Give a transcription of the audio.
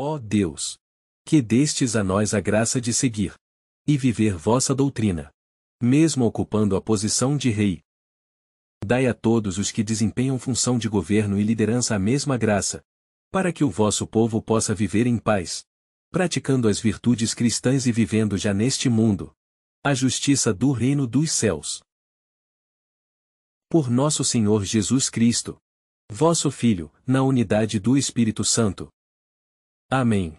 Ó Deus! Que destes a nós a graça de seguir e viver vossa doutrina, mesmo ocupando a posição de rei. Dai a todos os que desempenham função de governo e liderança a mesma graça, para que o vosso povo possa viver em paz, praticando as virtudes cristãs e vivendo já neste mundo a justiça do reino dos céus. Por nosso Senhor Jesus Cristo, vosso Filho, na unidade do Espírito Santo, Amém.